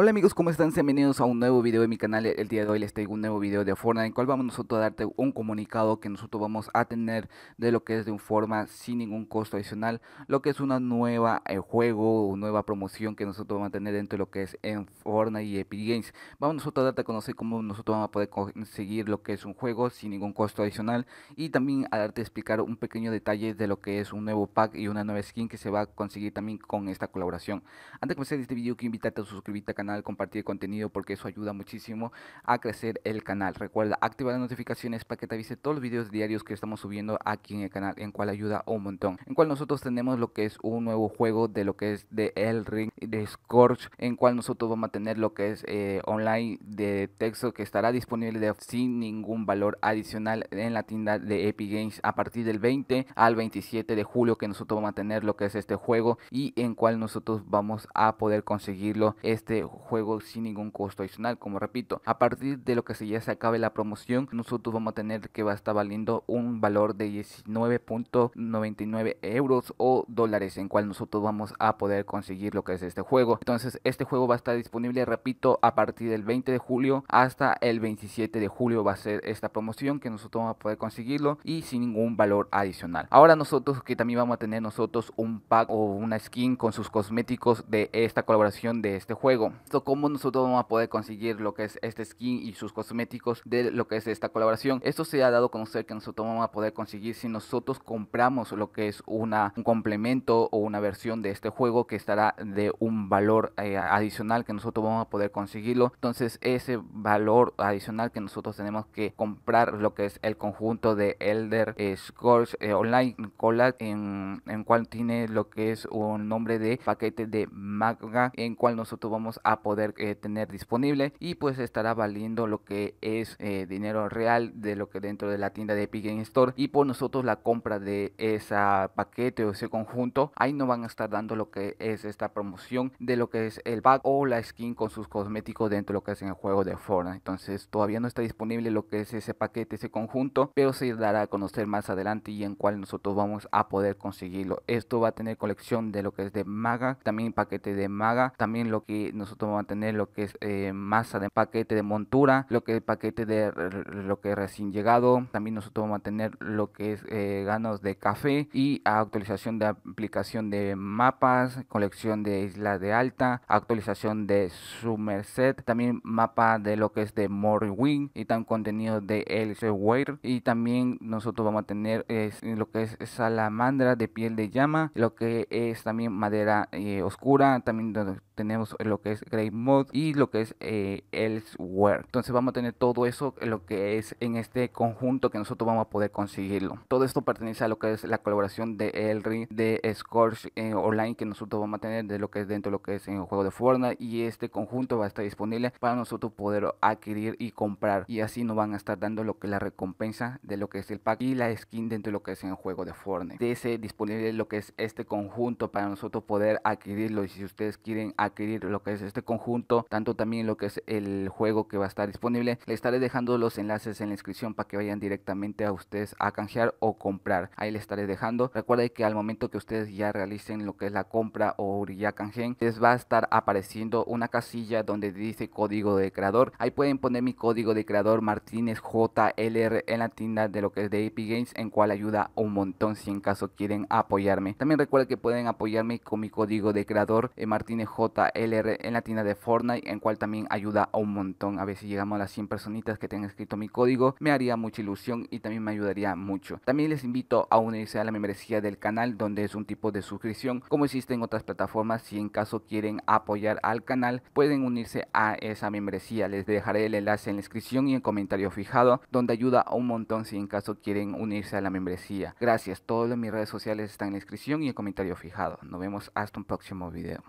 Hola amigos, ¿cómo están? bienvenidos a un nuevo video de mi canal. El día de hoy les traigo un nuevo video de Fortnite en el cual vamos nosotros a darte un comunicado que nosotros vamos a tener de lo que es de un forma sin ningún costo adicional, lo que es una nueva eh, juego, O nueva promoción que nosotros vamos a tener dentro de lo que es en Fortnite y Epic Games. Vamos nosotros a darte a conocer cómo nosotros vamos a poder conseguir lo que es un juego sin ningún costo adicional y también a darte a explicar un pequeño detalle de lo que es un nuevo pack y una nueva skin que se va a conseguir también con esta colaboración. Antes de comenzar este video, quiero invitarte a suscribirte al canal compartir contenido, porque eso ayuda muchísimo a crecer el canal. Recuerda activar las notificaciones para que te avise todos los videos diarios que estamos subiendo aquí en el canal, en cual ayuda un montón. En cual nosotros tenemos lo que es un nuevo juego de lo que es de El Ring, de Scorch, en cual nosotros vamos a tener lo que es eh, online de texto que estará disponible de, sin ningún valor adicional en la tienda de Epic Games a partir del 20 al 27 de julio que nosotros vamos a tener lo que es este juego y en cual nosotros vamos a poder conseguirlo este juego juego sin ningún costo adicional, como repito, a partir de lo que se ya se acabe la promoción, nosotros vamos a tener que va a estar valiendo un valor de 19.99 euros o dólares, en cual nosotros vamos a poder conseguir lo que es este juego. Entonces, este juego va a estar disponible, repito, a partir del 20 de julio hasta el 27 de julio va a ser esta promoción que nosotros vamos a poder conseguirlo y sin ningún valor adicional. Ahora nosotros que también vamos a tener nosotros un pack o una skin con sus cosméticos de esta colaboración de este juego. So, ¿Cómo nosotros vamos a poder conseguir lo que es este skin y sus cosméticos de lo que es esta colaboración? Esto se ha dado a conocer que nosotros vamos a poder conseguir si nosotros compramos lo que es una, un complemento o una versión de este juego que estará de un valor eh, adicional que nosotros vamos a poder conseguirlo. Entonces ese valor adicional que nosotros tenemos que comprar lo que es el conjunto de Elder eh, Scorch eh, Online Collab en, en cual tiene lo que es un nombre de paquete de MAGA, en cual nosotros vamos a a poder eh, tener disponible y pues estará valiendo lo que es eh, dinero real de lo que dentro de la tienda de Epic Game Store y por pues, nosotros la compra de ese paquete o ese conjunto ahí no van a estar dando lo que es esta promoción de lo que es el bag o la skin con sus cosméticos dentro de lo que es en el juego de Fortnite entonces todavía no está disponible lo que es ese paquete ese conjunto pero se dará a conocer más adelante y en cual nosotros vamos a poder conseguirlo esto va a tener colección de lo que es de maga también paquete de maga también lo que nosotros vamos a tener lo que es eh, masa de paquete de montura, lo que es paquete de lo que recién llegado, también nosotros vamos a tener lo que es eh, ganos de café y actualización de aplicación de mapas, colección de islas de alta, actualización de Somerset, también mapa de lo que es de Morrowind y también contenido de Elsewhere y también nosotros vamos a tener lo que es salamandra de piel de llama, lo que es también madera eh, oscura, también tenemos lo que es Grave Mode y lo que es Elsewhere. Entonces vamos a tener todo eso, lo que es en este conjunto que nosotros vamos a poder conseguirlo. Todo esto pertenece a lo que es la colaboración de Elry, de Scorch Online que nosotros vamos a tener de lo que es dentro de lo que es en el juego de Fortnite y este conjunto va a estar disponible para nosotros poder adquirir y comprar y así nos van a estar dando lo que es la recompensa de lo que es el pack y la skin dentro de lo que es en el juego de Fortnite. De disponible lo que es este conjunto para nosotros poder adquirirlo y si ustedes quieren adquirir lo que es este este conjunto, tanto también lo que es el juego que va a estar disponible. Le estaré dejando los enlaces en la descripción para que vayan directamente a ustedes a canjear o comprar. Ahí le estaré dejando. Recuerden que al momento que ustedes ya realicen lo que es la compra o ya canjeen, les va a estar apareciendo una casilla donde dice código de creador. Ahí pueden poner mi código de creador Martínez JLR en la tienda de lo que es de Epic Games, en cual ayuda un montón si en caso quieren apoyarme. También recuerden que pueden apoyarme con mi código de creador eh, Martínez JLR en la de Fortnite, en cual también ayuda a un montón. A ver si llegamos a las 100 personitas que tengan escrito mi código, me haría mucha ilusión y también me ayudaría mucho. También les invito a unirse a la membresía del canal, donde es un tipo de suscripción, como existen otras plataformas. Si en caso quieren apoyar al canal, pueden unirse a esa membresía. Les dejaré el enlace en la descripción y en comentario fijado, donde ayuda a un montón si en caso quieren unirse a la membresía. Gracias, todos mis redes sociales están en la descripción y en comentario fijado. Nos vemos hasta un próximo video.